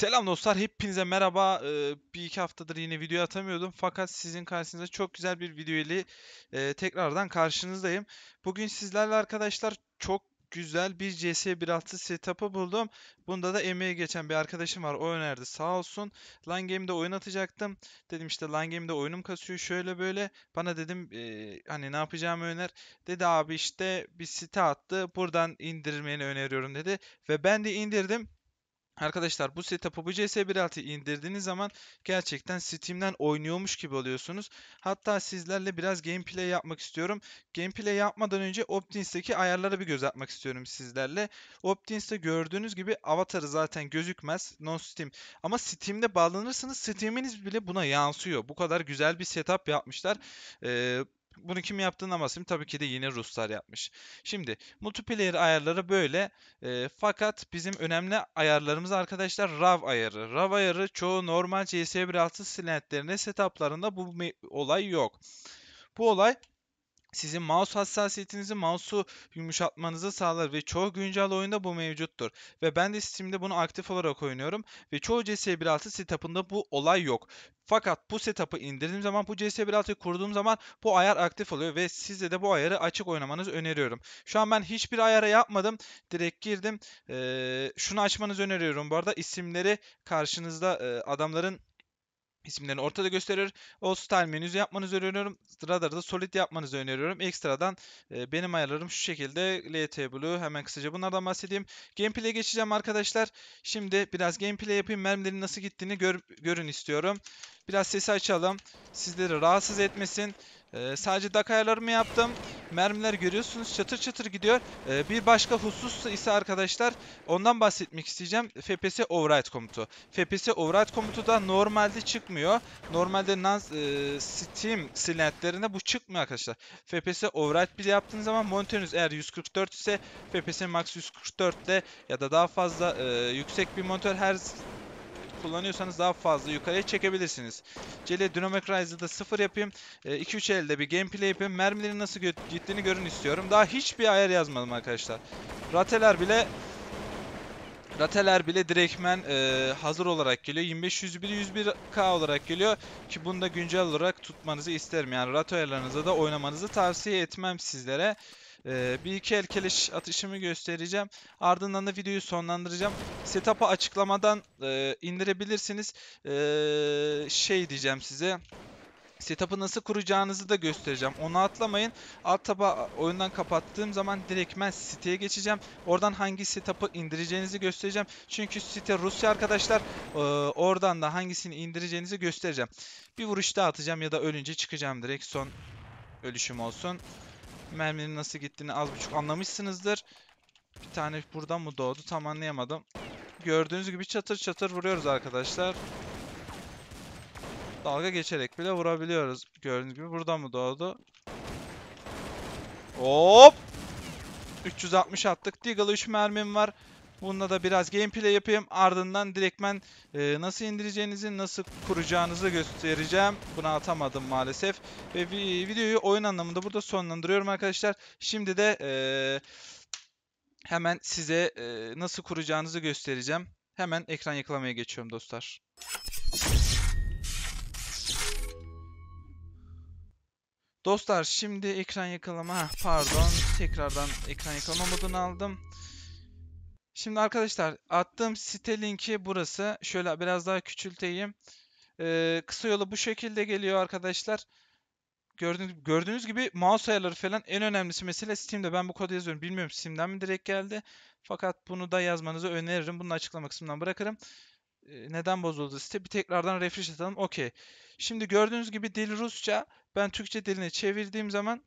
Selam dostlar, hepinize merhaba. Ee, bir iki haftadır yine video atamıyordum fakat sizin karşınızda çok güzel bir video ile e, tekrardan karşınızdayım. Bugün sizlerle arkadaşlar çok güzel bir CS 1.6 setup'ı buldum. Bunda da emeği geçen bir arkadaşım var. O önerdi sağ olsun. LAN Game'de oyun atacaktım. Dedim işte LAN Game'de oyunum kasıyor şöyle böyle. Bana dedim e, hani ne yapacağımı öner. Dedi abi işte bir site attı. Buradan indirmeni öneriyorum dedi. Ve ben de indirdim. Arkadaşlar bu setup'ı bu CS1.6 indirdiğiniz zaman gerçekten Steam'den oynuyormuş gibi oluyorsunuz. Hatta sizlerle biraz gameplay yapmak istiyorum. Gameplay yapmadan önce Optins'teki ayarlara bir göz atmak istiyorum sizlerle. Optins'te gördüğünüz gibi avatarı zaten gözükmez. Non Steam. Ama Steam'de bağlanırsanız Steam'iniz bile buna yansıyor. Bu kadar güzel bir setup yapmışlar. Ee, bunu kim yaptığına anlamasın Tabii ki de yine Ruslar yapmış. Şimdi multiplayer ayarları böyle. E, fakat bizim önemli ayarlarımız arkadaşlar RAW ayarı. RAW ayarı çoğu normal CS 1.6 silentlerine setuplarında bu olay yok. Bu olay sizin mouse hassasiyetinizi, mouse'u yumuşatmanızı sağlar ve çoğu güncel oyunda bu mevcuttur. Ve ben de Steam'de bunu aktif olarak oynuyorum ve çoğu CS 1.6 setup'ında bu olay yok. Fakat bu setup'ı indirdiğim zaman bu CS 1.6'yı kurduğum zaman bu ayar aktif oluyor ve sizde de bu ayarı açık oynamanızı öneriyorum. Şu an ben hiçbir ayara yapmadım. Direkt girdim. Ee, şunu açmanızı öneriyorum bu arada. isimleri karşınızda e, adamların isimlerini ortada gösterir. All Style menüsü yapmanızı öneriyorum. da Solid yapmanızı öneriyorum. Ekstradan e, benim ayarlarım şu şekilde. LTB'lu hemen kısaca bunlardan bahsedeyim. Gameplay'e geçeceğim arkadaşlar. Şimdi biraz gameplay yapayım. Mermilerin nasıl gittiğini gör, görün istiyorum. Biraz sesi açalım. Sizleri rahatsız etmesin. E, sadece DAC ayarlarımı yaptım mermiler görüyorsunuz çatır çatır gidiyor. E, bir başka husus ise arkadaşlar ondan bahsetmek isteyeceğim. FPS override komutu. FPS override komutu da normalde çıkmıyor. Normalde NAS, e, Steam silentlerinde bu çıkmıyor arkadaşlar. FPS override bile yaptığınız zaman monitörünüz eğer 144 ise FPS max 144 ile ya da daha fazla e, yüksek bir monitör her kullanıyorsanız daha fazla yukarıya çekebilirsiniz. Cele Dynamic Rise'ı da 0 yapayım. 2-3 e, elde bir gameplay yapayım. Mermilerin nasıl gittiğini görün istiyorum. Daha hiçbir ayar yazmadım arkadaşlar. Rateler bile Rateler bile direktmen e, hazır olarak geliyor. 2501 101K olarak geliyor ki bunu da güncel olarak tutmanızı isterim. Yani ratelerinize da oynamanızı tavsiye etmem sizlere. Ee, bir iki el keleş atışımı göstereceğim. Ardından da videoyu sonlandıracağım. Setup'ı açıklamadan e, indirebilirsiniz. Ee, şey diyeceğim size. Setup'ı nasıl kuracağınızı da göstereceğim. Onu atlamayın. Alt taba oyundan kapattığım zaman direktmen siteye geçeceğim. Oradan hangi setup'ı indireceğinizi göstereceğim. Çünkü site Rusya arkadaşlar. Ee, oradan da hangisini indireceğinizi göstereceğim. Bir vuruş daha atacağım ya da ölünce çıkacağım direkt son ölüşüm olsun merminin nasıl gittiğini az buçuk anlamışsınızdır. Bir tane buradan mı doğdu tam anlayamadım. Gördüğünüz gibi çatır çatır vuruyoruz arkadaşlar. Dalga geçerek bile vurabiliyoruz. Gördüğünüz gibi buradan mı doğdu? Hop! 360 attık. Deagle 3 mermim var. Bununla da biraz gameplay yapayım. Ardından direktmen e, nasıl indireceğinizi, nasıl kuracağınızı göstereceğim. Bunu atamadım maalesef. Ve videoyu oyun anlamında burada sonlandırıyorum arkadaşlar. Şimdi de e, hemen size e, nasıl kuracağınızı göstereceğim. Hemen ekran yakalamaya geçiyorum dostlar. Dostlar şimdi ekran yakalama pardon tekrardan ekran yakalama modunu aldım. Şimdi arkadaşlar attığım site linki burası. Şöyle biraz daha küçülteyim. Ee, kısa yolu bu şekilde geliyor arkadaşlar. Gördüğünüz, gördüğünüz gibi mouse ayarları falan en önemlisi mesela Steam'de ben bu kodu yazıyorum. Bilmiyorum Steam'den mi direkt geldi. Fakat bunu da yazmanızı öneririm. Bunu açıklama kısmından bırakırım. Ee, neden bozuldu site? Bir tekrardan refresh atalım. Okey. Şimdi gördüğünüz gibi dil Rusça. Ben Türkçe diline çevirdiğim zaman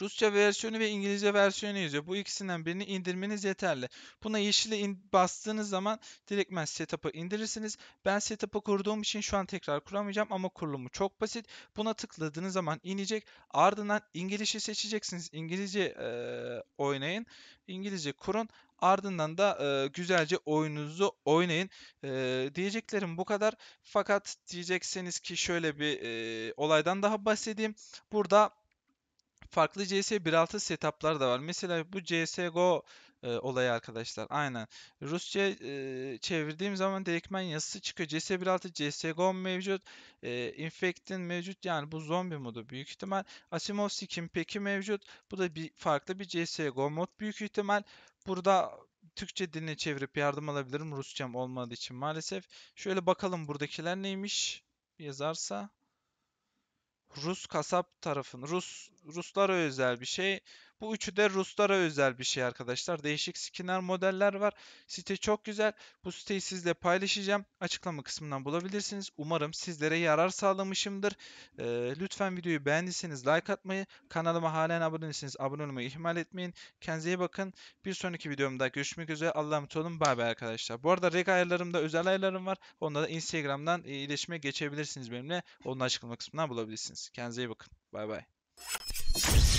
Rusça versiyonu ve İngilizce versiyonu yazıyor. Bu ikisinden birini indirmeniz yeterli. Buna yeşile in bastığınız zaman direktmen setup'ı indirirsiniz. Ben setup'ı kurduğum için şu an tekrar kuramayacağım ama kurulumu çok basit. Buna tıkladığınız zaman inecek. Ardından İngilizce seçeceksiniz. İngilizce e, oynayın. İngilizce kurun. Ardından da e, güzelce oyununuzu oynayın. E, diyeceklerim bu kadar. Fakat diyecekseniz ki şöyle bir e, olaydan daha bahsedeyim. Burada farklı CS 1.6 setup'lar da var. Mesela bu CSGO e, olayı arkadaşlar. Aynen. Rusça e, çevirdiğim zaman direktmen yazısı çıkıyor. CS 1.6 CSGO mevcut. E, Infectin mevcut. Yani bu zombi modu büyük ihtimal. Asimov skin peki mevcut. Bu da bir farklı bir CSGO mod büyük ihtimal. Burada Türkçe diline çevirip yardım alabilirim. Rusçam olmadığı için maalesef. Şöyle bakalım buradakiler neymiş yazarsa. Rus kasap tarafın Rus Ruslara özel bir şey. Bu üçü de Ruslara özel bir şey arkadaşlar. Değişik skinler, modeller var. Site çok güzel. Bu siteyi sizle paylaşacağım. Açıklama kısmından bulabilirsiniz. Umarım sizlere yarar sağlamışımdır. Ee, lütfen videoyu beğendiyseniz like atmayı, kanalıma halen abone değilseniz abone olmayı ihmal etmeyin. Kendinize iyi bakın. Bir sonraki videomda görüşmek üzere. Allah'a emanet olun. Bay bay arkadaşlar. Bu arada reg ayarlarımda özel ayarlarım var. Onda da Instagram'dan iletişime geçebilirsiniz benimle. Onun açıklama kısmından bulabilirsiniz. Kendinize iyi bakın. Bay bay.